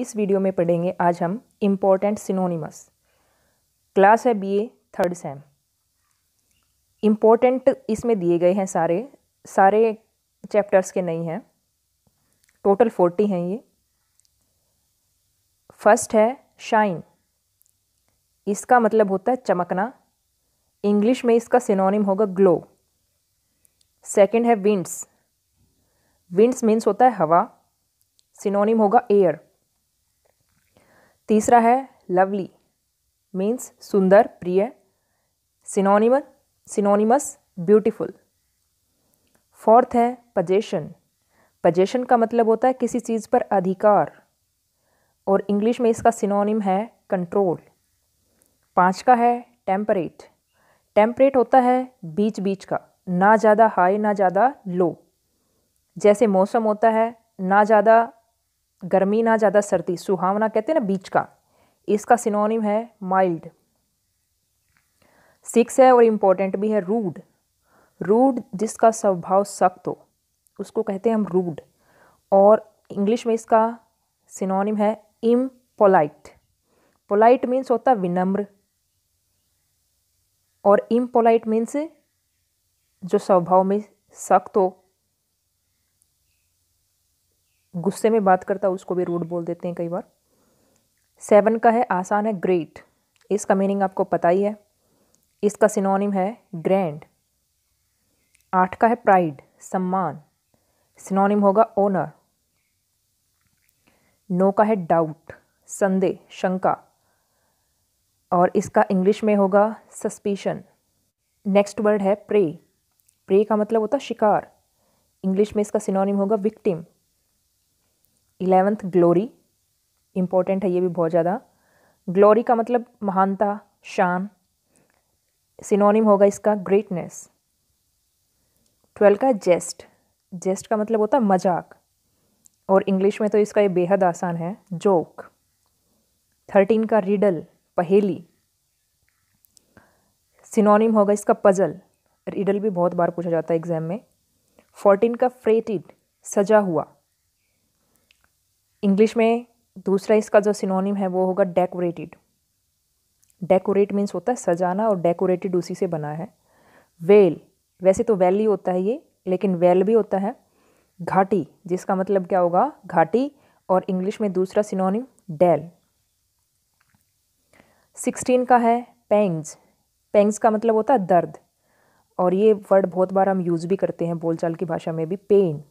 इस वीडियो में पढ़ेंगे आज हम इम्पोर्टेंट सिनोनिमस क्लास है बीए थर्ड सेम इम्पोर्टेंट इसमें दिए गए हैं सारे सारे चैप्टर्स के नहीं हैं टोटल फोर्टी हैं ये फर्स्ट है शाइन इसका मतलब होता है चमकना इंग्लिश में इसका सिनोनिम होगा ग्लो सेकंड है विंड्स विंड्स मीन्स होता है हवा सिनोनिम होगा एयर तीसरा है लवली मीन्स सुंदर प्रिय सिनोनिम सिनोनिमस ब्यूटिफुल फोर्थ है पजेशन पजेशन का मतलब होता है किसी चीज़ पर अधिकार और इंग्लिश में इसका सिनोनिम है कंट्रोल पाँच का है टेम्परेट टेम्परेट होता है बीच बीच का ना ज़्यादा हाई ना ज़्यादा लो जैसे मौसम होता है ना ज़्यादा गर्मी ना ज़्यादा सर्दी सुहावना कहते हैं ना बीच का इसका सिनोनिम है माइल्ड सिक्स है और इम्पोर्टेंट भी है रूड रूड जिसका स्वभाव सख्त हो उसको कहते हैं हम रूड और इंग्लिश में इसका सिनोनिम है इम पोलाइट पोलाइट मीन्स होता है विनम्र और इम पोलाइट मीन्स जो स्वभाव में सख्त हो गुस्से में बात करता है उसको भी रूड बोल देते हैं कई बार सेवन का है आसान है ग्रेट इसका मीनिंग आपको पता ही है इसका सिनोनिम है ग्रैंड आठ का है प्राइड सम्मान सिनोनिम होगा ओनर नो का है डाउट संदेह शंका और इसका इंग्लिश में होगा सस्पिशन नेक्स्ट वर्ड है प्रे प्रे का मतलब होता है शिकार इंग्लिश में इसका सिनोनिम होगा विक्टिम इलेवेंथ ग्लोरी इम्पोर्टेंट है ये भी बहुत ज़्यादा ग्लोरी का मतलब महानता शान सिनोनिम होगा इसका ग्रेटनेस ट्वेल्व का जेस्ट जेस्ट का मतलब होता है मजाक और इंग्लिश में तो इसका ये बेहद आसान है जोक थर्टीन का रिडल पहेली सिनोनिम होगा इसका पजल रिडल भी बहुत बार पूछा जाता है एग्जाम में फोर्टीन का फ्रेटिड सजा हुआ इंग्लिश में दूसरा इसका जो सिनोनिम है वो होगा डेकोरेटेड डेकोरेट मीन्स होता है सजाना और डेकोरेटेड उसी से बना है वेल वैसे तो वेल ही होता है ये लेकिन वेल भी होता है घाटी जिसका मतलब क्या होगा घाटी और इंग्लिश में दूसरा सिनोनिम डेल सिक्सटीन का है पेंग्स पेंग्स का मतलब होता है दर्द और ये वर्ड बहुत बार हम यूज़ भी करते हैं बोलचाल की भाषा में भी पेन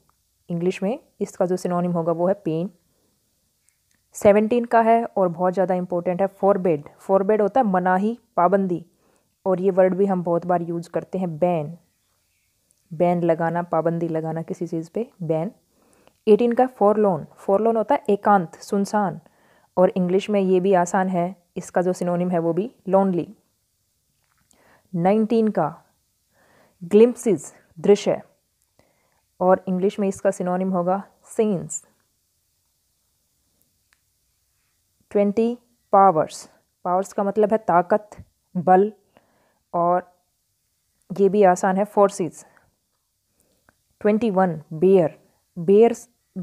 इंग्लिश में इसका जो सिनोनिम होगा वो है पेन सेवनटीन का है और बहुत ज़्यादा इंपॉर्टेंट है फॉरबेड फॉरबेड होता है मनाही पाबंदी और ये वर्ड भी हम बहुत बार यूज़ करते हैं बैन बैन लगाना पाबंदी लगाना किसी चीज़ पे बैन एटीन का फोरलोन फोरलोन होता है एकांत सुनसान और इंग्लिश में ये भी आसान है इसका जो सिनोनिम है वो भी लोनली नाइनटीन का ग्लिम्पसिस दृश्य और इंग्लिश में इसका सिनोनिम होगा सीन्स ट्वेंटी पावर्स पावर्स का मतलब है ताकत बल और ये भी आसान है forces twenty one bare bare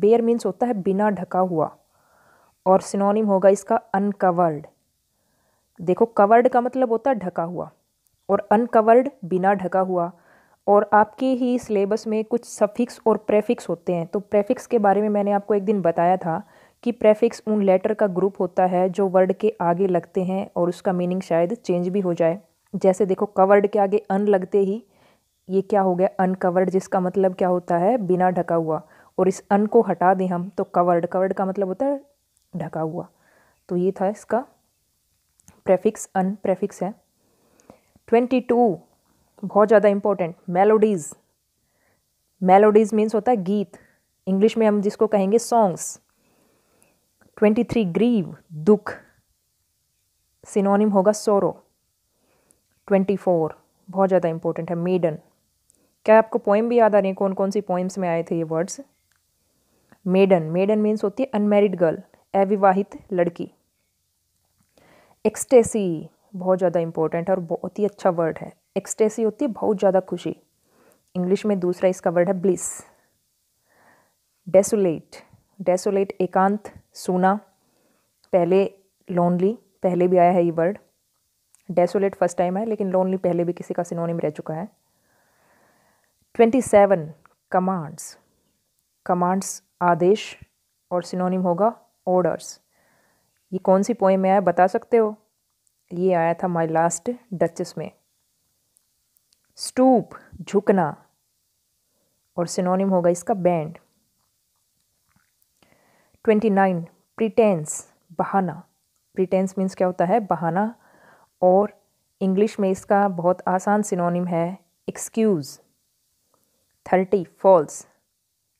bare means होता है बिना ढका हुआ और सिनोनिम होगा इसका अनकवर्ड देखो कवर्ड का मतलब होता है ढका हुआ और अनकवर्ड बिना ढका हुआ और आपके ही सिलेबस में कुछ सफिक्स और प्रेफिक्स होते हैं तो प्रेफिक्स के बारे में मैंने आपको एक दिन बताया था कि प्रेफिक्स उन लेटर का ग्रुप होता है जो वर्ड के आगे लगते हैं और उसका मीनिंग शायद चेंज भी हो जाए जैसे देखो कवर्ड के आगे अन लगते ही ये क्या हो गया अनकवर्ड जिसका मतलब क्या होता है बिना ढका हुआ और इस अन को हटा दें हम तो कवर्ड कवर्ड का मतलब होता है ढका हुआ तो ये था इसका प्रेफिक्स अन प्रेफिक्स है ट्वेंटी टू बहुत ज़्यादा इम्पोर्टेंट मेलोडीज़ मेलोडीज़ मीन्स होता है गीत इंग्लिश में हम जिसको कहेंगे सॉन्ग्स ट्वेंटी थ्री ग्रीव दुख सिनोनिम होगा सोरो ट्वेंटी फोर बहुत ज़्यादा इंपॉर्टेंट है मेडन क्या आपको पोइम भी याद आ रही है कौन कौन सी पोइम्स में आए थे ये वर्ड्स मेडन मेडन मीन्स होती है अनमेरिड गर्ल अविवाहित लड़की एक्सटेसी बहुत ज़्यादा इंपॉर्टेंट है और बहुत ही अच्छा वर्ड है एक्सटेसी होती है बहुत ज़्यादा खुशी इंग्लिश में दूसरा इसका वर्ड है ब्लिस डेसोलेट डेसोलेट एकांत सूना पहले लोनली पहले भी आया है ये वर्ड डेसोलेट फर्स्ट टाइम है लेकिन लोनली पहले भी किसी का सिनोनिम रह चुका है ट्वेंटी सेवन कमांड्स कमांड्स आदेश और सिनोनिम होगा ऑर्डर्स ये कौन सी पोएम में आया बता सकते हो ये आया था माई लास्ट डचेस में स्टूप झुकना और सिनोनिम होगा इसका बैंड ट्वेंटी नाइन प्रिटेंस बहाना प्रिटेंस मीन्स क्या होता है बहाना और इंग्लिश में इसका बहुत आसान सिनोनिम है एक्सक्यूज़ थर्टी फॉल्स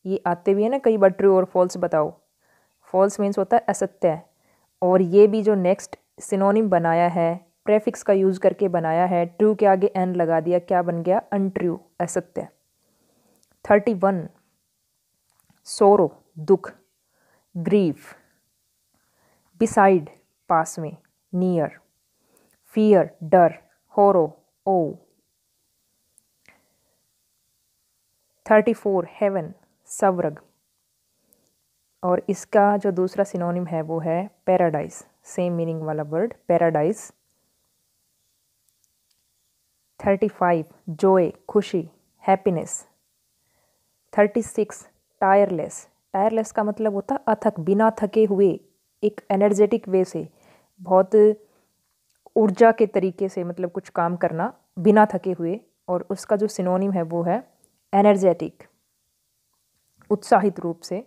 ये आते भी है ना कई बार ट्रू और फॉल्स बताओ फॉल्स मीन्स होता है असत्य और ये भी जो नेक्स्ट सिनोनिम बनाया है प्रेफिक्स का यूज़ करके बनाया है ट्रू के आगे एन लगा दिया क्या बन गया अनट्रू असत्य थर्टी वन सोरो दुख ग्रीव बिसाइड पास में नियर फियर डर ओ थर्टी फोर हेवन सवरग और इसका जो दूसरा सिनोनिम है वो है पैराडाइज सेम मीनिंग वाला word paradise thirty five joy खुशी happiness thirty six tireless tireless का मतलब होता अथक बिना थके हुए एक एनर्जेटिक वे से बहुत ऊर्जा के तरीके से मतलब कुछ काम करना बिना थके हुए और उसका जो सिनोनिम है वो है एनर्जेटिक उत्साहित रूप से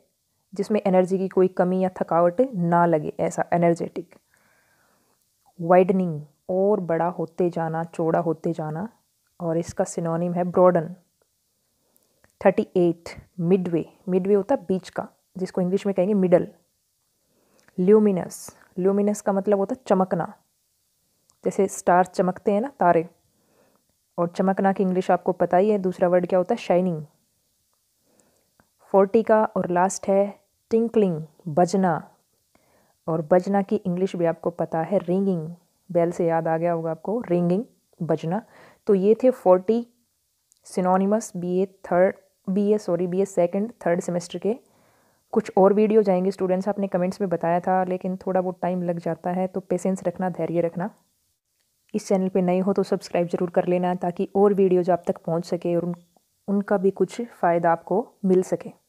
जिसमें एनर्जी की कोई कमी या थकावट ना लगे ऐसा एनर्जेटिक वाइडनिंग और बड़ा होते जाना चौड़ा होते जाना और इसका सिनोनिम है broaden thirty eight midway midway होता है बीच का जिसको इंग्लिश में कहेंगे मिडल ल्यूमिनस ल्यूमिनस का मतलब होता है चमकना जैसे स्टार चमकते हैं ना तारे और चमकना की इंग्लिश आपको पता ही है दूसरा वर्ड क्या होता है शाइनिंग फोर्टी का और लास्ट है टिंकलिंग बजना और बजना की इंग्लिश भी आपको पता है रिंगिंग बेल से याद आ गया होगा आपको रिंगिंग बजना तो ये थे forty synonyms B A third B A sorry B A second third semester के कुछ और वीडियो जाएंगे स्टूडेंट्स आपने कमेंट्स में बताया था लेकिन थोड़ा बहुत टाइम लग जाता है तो पेशेंस रखना धैर्य रखना इस चैनल पे नए हो तो सब्सक्राइब ज़रूर कर लेना ताकि और वीडियोज आप तक पहुंच सके और उन, उनका भी कुछ फ़ायदा आपको मिल सके